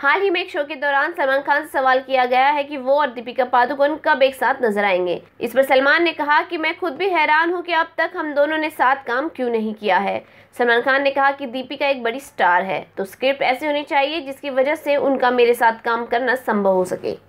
हाल ही में एक शो के दौरान सलमान खान से सवाल किया गया है कि वो और दीपिका पादुकोण कब एक साथ नजर आएंगे इस पर सलमान ने कहा कि मैं खुद भी हैरान हूँ कि अब तक हम दोनों ने साथ काम क्यों नहीं किया है सलमान खान ने कहा कि दीपिका एक बड़ी स्टार है तो स्क्रिप्ट ऐसी होनी चाहिए जिसकी वजह से उनका मेरे साथ काम करना संभव हो सके